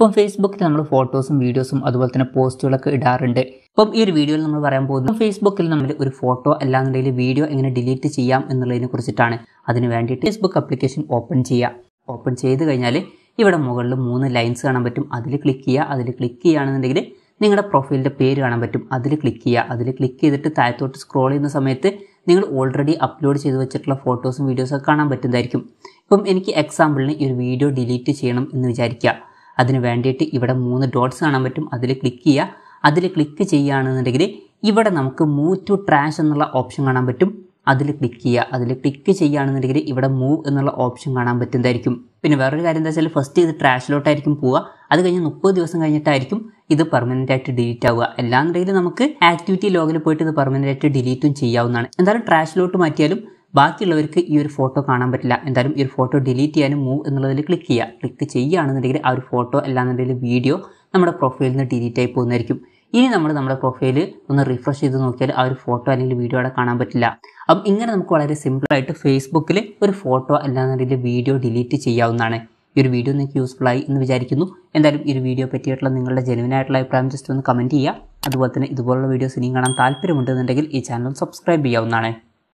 ഇപ്പം ഫേസ്ബുക്കിൽ നമ്മൾ ഫോട്ടോസും വീഡിയോസും അതുപോലെ തന്നെ പോസ്റ്റുകളൊക്കെ ഇടാറുണ്ട് അപ്പം ഈ ഒരു വീഡിയോയിൽ നമ്മൾ പറയാൻ പോകുന്നത് ഫേസ്ബുക്കിൽ നമ്മൾ ഒരു ഫോട്ടോ അല്ലാന്നുണ്ടെങ്കിൽ വീഡിയോ എങ്ങനെ ഡിലീറ്റ് ചെയ്യാം എന്നുള്ളതിനെ കുറിച്ചിട്ടാണ് അതിന് വേണ്ടിയിട്ട് ഫേസ്ബുക്ക് അപ്ലിക്കേഷൻ ഓപ്പൺ ചെയ്യുക ഓപ്പൺ ചെയ്ത് കഴിഞ്ഞാൽ ഇവിടെ മുകളിൽ മൂന്ന് ലൈൻസ് കാണാൻ പറ്റും അതിൽ ക്ലിക്ക് ചെയ്യുക അതിൽ ക്ലിക്ക് ചെയ്യുകയാണെന്നുണ്ടെങ്കിൽ നിങ്ങളുടെ പ്രൊഫൈലിൻ്റെ പേര് കാണാൻ പറ്റും അതിൽ ക്ലിക്ക് ചെയ്യുക അതിൽ ക്ലിക്ക് ചെയ്തിട്ട് താഴത്തോട്ട് സ്ക്രോൾ ചെയ്യുന്ന സമയത്ത് നിങ്ങൾ ഓൾറെഡി അപ്ലോഡ് ചെയ്ത് വെച്ചിട്ടുള്ള ഫോട്ടോസും വീഡിയോസും ഒക്കെ കാണാൻ പറ്റുന്നതായിരിക്കും ഇപ്പം എനിക്ക് എക്സാമ്പിളിന് ഈ ഒരു വീഡിയോ ഡിലീറ്റ് ചെയ്യണം എന്ന് വിചാരിക്കുക അതിന് വേണ്ടിയിട്ട് ഇവിടെ മൂന്ന് ഡോട്ട്സ് കാണാൻ പറ്റും അതിൽ ക്ലിക്ക് ചെയ്യുക അതിൽ ക്ലിക്ക് ചെയ്യുകയാണെന്നുണ്ടെങ്കിൽ ഇവിടെ നമുക്ക് മൂവ് ടു ട്രാഷ് എന്നുള്ള ഓപ്ഷൻ കാണാൻ പറ്റും അതിൽ ക്ലിക്ക് ചെയ്യുക അതിൽ ക്ലിക്ക് ചെയ്യുകയാണെന്നുണ്ടെങ്കിൽ ഇവിടെ മൂവ് എന്നുള്ള ഓപ്ഷൻ കാണാൻ പറ്റുന്നതായിരിക്കും പിന്നെ വേറൊരു കാര്യം എന്താ വെച്ചാൽ ഫസ്റ്റ് ഇത് ട്രാഷിലോട്ടായിരിക്കും പോവുക അത് കഴിഞ്ഞ് മുപ്പത് ദിവസം കഴിഞ്ഞിട്ടായിരിക്കും ഇത് പെർമനൻ്റ് ആയിട്ട് ഡിലീറ്റ് ആവുക അല്ലാന്നുണ്ടെങ്കിൽ നമുക്ക് ആക്ടിവിറ്റി ലോഗിൽ പോയിട്ട് ഇത് പെർമനൻ്റ് ആയിട്ട് ഡിലീറ്റും ചെയ്യാവുന്നതാണ് എന്തായാലും ട്രാഷിലോട്ട് മാറ്റിയാലും ബാക്കിയുള്ളവർക്ക് ഈ ഒരു ഫോട്ടോ കാണാൻ പറ്റില്ല എന്തായാലും ഈ ഒരു ഫോട്ടോ ഡിലീറ്റ് ചെയ്യാനും മൂവ് എന്നുള്ളതിൽ ക്ലിക്ക് ചെയ്യുക ക്ലിക്ക് ചെയ്യുകയാണെന്നുണ്ടെങ്കിൽ ആ ഒരു ഫോട്ടോ അല്ലാന്നുണ്ടെങ്കിൽ വീഡിയോ നമ്മുടെ പ്രൊഫൈലിൽ നിന്ന് ഡിലീറ്റ് ആയി പോകുന്നതായിരിക്കും ഇനി നമ്മൾ നമ്മുടെ പ്രൊഫൈൽ ഒന്ന് റിഫ്രഷ് ചെയ്ത് നോക്കിയാൽ ആ ഒരു ഫോട്ടോ അല്ലെങ്കിൽ വീഡിയോ അവിടെ കാണാൻ പറ്റില്ല അപ്പം ഇങ്ങനെ നമുക്ക് വളരെ സിമ്പിളായിട്ട് ഫേസ്ബുക്കിൽ ഒരു ഫോട്ടോ അല്ലാന്നുണ്ടെങ്കിൽ വീഡിയോ ഡിലീറ്റ് ചെയ്യാവുന്നതാണ് ഈ ഒരു വീഡിയോ നിങ്ങൾക്ക് യൂസ്ഫുൾ ആയി എന്ന് വിചാരിക്കുന്നു എന്തായാലും ഈ ഒരു വീഡിയോ പറ്റിയിട്ടുള്ള നിങ്ങളുടെ ആയിട്ടുള്ള അഭിപ്രായം ജസ്റ്റ് ഒന്ന് കമൻറ്റ് ചെയ്യുക അതുപോലെ തന്നെ ഇതുപോലുള്ള വീഡിയോസ് ഇനിയും കാണാൻ താല്പര്യമുണ്ടെന്നുണ്ടെങ്കിൽ ഈ ചാനൽ സബ്സ്ക്രൈബ് ചെയ്യാവുന്നതാണ്